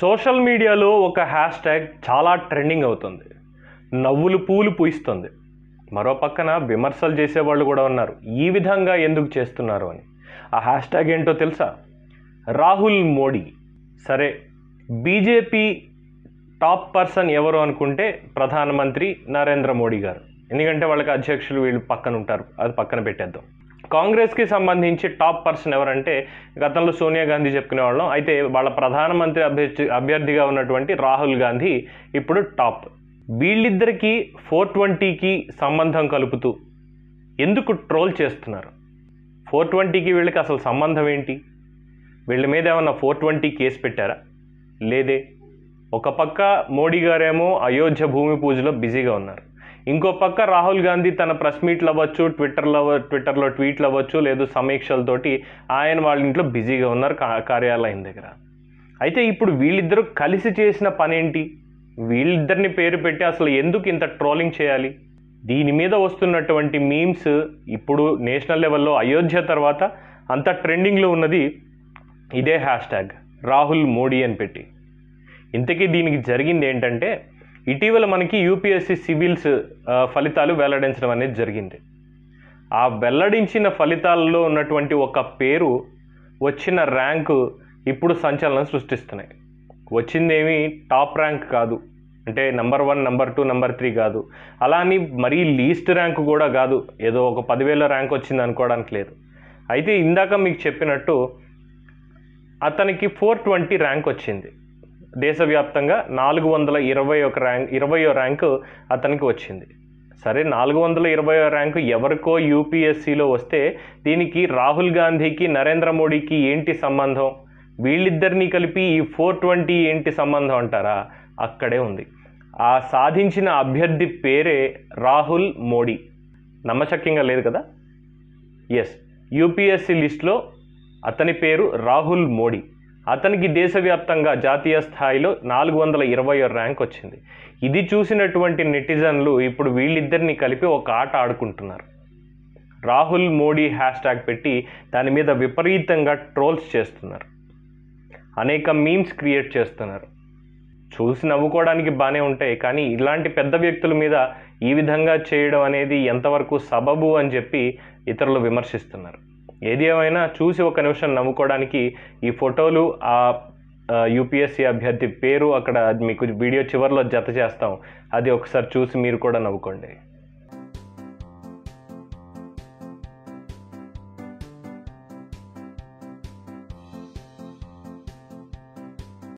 social మీడియాలో ఒక hash tag చాలా ట్రెండింగ్ అవుతుంది నవ్వులు పూలు పూయిస్తుంది మరో పక్కన విమర్శలు చేసేవాళ్ళు కూడా ఉన్నారు ఈ విధంగా ఎందుకు చేస్తున్నారు అని ఆ హ్యాష్ ట్యాగ్ ఏంటో తెలుసా రాహుల్ మోడీ సరే బీజేపీ టాప్ పర్సన్ ఎవరు అనుకుంటే ప్రధానమంత్రి నరేంద్ర మోడీ గారు ఎందుకంటే వాళ్ళకి అధ్యక్షులు వీళ్ళు పక్కన ఉంటారు అది పక్కన పెట్టేద్దాం కాంగ్రెస్కి సంబంధించి టాప్ పర్సన్ ఎవరంటే గతంలో సోనియా గాంధీ చెప్పుకునే వాళ్ళం అయితే వాళ్ళ ప్రధానమంత్రి అభ్యర్థి అభ్యర్థిగా ఉన్నటువంటి రాహుల్ గాంధీ ఇప్పుడు టాప్ వీళ్ళిద్దరికీ ఫోర్ ట్వంటీకి సంబంధం కలుపుతూ ఎందుకు ట్రోల్ చేస్తున్నారు ఫోర్ ట్వంటీకి వీళ్ళకి అసలు సంబంధం ఏంటి వీళ్ళ మీద ఏమన్నా ఫోర్ ట్వంటీ కేసు పెట్టారా లేదే ఒక పక్క మోడీ గారేమో అయోధ్య భూమి పూజలో బిజీగా ఉన్నారు ఇంకో పక్క రాహుల్ గాంధీ తన ప్రెస్ మీట్లు అవ్వచ్చు ట్విట్టర్లో ట్విట్టర్లో ట్వీట్లు అవ్వచ్చు లేదు సమీక్షలతోటి ఆయన వాళ్ళ ఇంట్లో బిజీగా ఉన్నారు కార్యాలయం దగ్గర అయితే ఇప్పుడు వీళ్ళిద్దరూ కలిసి చేసిన పనేంటి వీళ్ళిద్దరిని పేరు పెట్టి అసలు ఎందుకు ఇంత ట్రోలింగ్ చేయాలి దీని మీద వస్తున్నటువంటి మీమ్స్ ఇప్పుడు నేషనల్ లెవెల్లో అయోధ్య తర్వాత అంత ట్రెండింగ్లో ఉన్నది ఇదే హ్యాష్ ట్యాగ్ రాహుల్ మోడీ అని పెట్టి ఇంతకీ దీనికి జరిగింది ఏంటంటే ఇటీవల మనకి యూపీఎస్సి సివిల్స్ ఫలితాలు వెల్లడించడం అనేది జరిగింది ఆ వెల్లడించిన ఫలితాల్లో ఉన్నటువంటి ఒక పేరు వచ్చిన ర్యాంకు ఇప్పుడు సంచలనం సృష్టిస్తున్నాయి వచ్చిందేమీ టాప్ ర్యాంక్ కాదు అంటే number one number two number three కాదు అలా అని మరీ లీస్ట్ ర్యాంక్ కూడా కాదు ఏదో ఒక పదివేల ర్యాంక్ వచ్చింది అనుకోవడానికి లేదు అయితే ఇందాక మీకు చెప్పినట్టు అతనికి ఫోర్ ట్వంటీ ర్యాంక్ వచ్చింది దేశవ్యాప్తంగా నాలుగు వందల ఇరవై ఒక ర్యాంక్ ఇరవయో ర్యాంకు అతనికి వచ్చింది సరే నాలుగు వందల ఇరవై ర్యాంకు ఎవరికో యూపీఎస్సీలో వస్తే దీనికి రాహుల్ గాంధీకి నరేంద్ర మోడీకి ఏంటి సంబంధం వీళ్ళిద్దరినీ కలిపి ఈ ఫోర్ ట్వంటీ ఏంటి సంబంధం అంటారా అక్కడే ఉంది ఆ సాధించిన అభ్యర్థి పేరే రాహుల్ మోడీ నమ్మశక్యంగా లేదు కదా ఎస్ యూపీఎస్సీ లిస్ట్లో అతని పేరు రాహుల్ మోడీ అతనికి దేశవ్యాప్తంగా జాతీయ స్థాయిలో నాలుగు వందల ఇరవై ర్యాంక్ వచ్చింది ఇది చూసినటువంటి నెటిజన్లు ఇప్పుడు వీళ్ళిద్దరిని కలిపి ఒక ఆట ఆడుకుంటున్నారు రాహుల్ మోడీ హ్యాష్ ట్యాగ్ పెట్టి దాని మీద విపరీతంగా ట్రోల్స్ చేస్తున్నారు అనేక మీమ్స్ క్రియేట్ చేస్తున్నారు చూసి నవ్వుకోవడానికి బాగానే ఉంటాయి కానీ ఇలాంటి పెద్ద వ్యక్తుల మీద ఈ విధంగా చేయడం అనేది ఎంతవరకు సబబు అని చెప్పి ఇతరులు విమర్శిస్తున్నారు ఏది ఏమైనా చూసి ఒక నిమిషం నమ్ముకోవడానికి ఈ ఫోటోలు ఆ యూపీఎస్సీ అభ్యర్థి పేరు అక్కడ మీకు వీడియో చివరిలో జత చేస్తాం అది ఒకసారి చూసి మీరు కూడా నవ్వుకోండి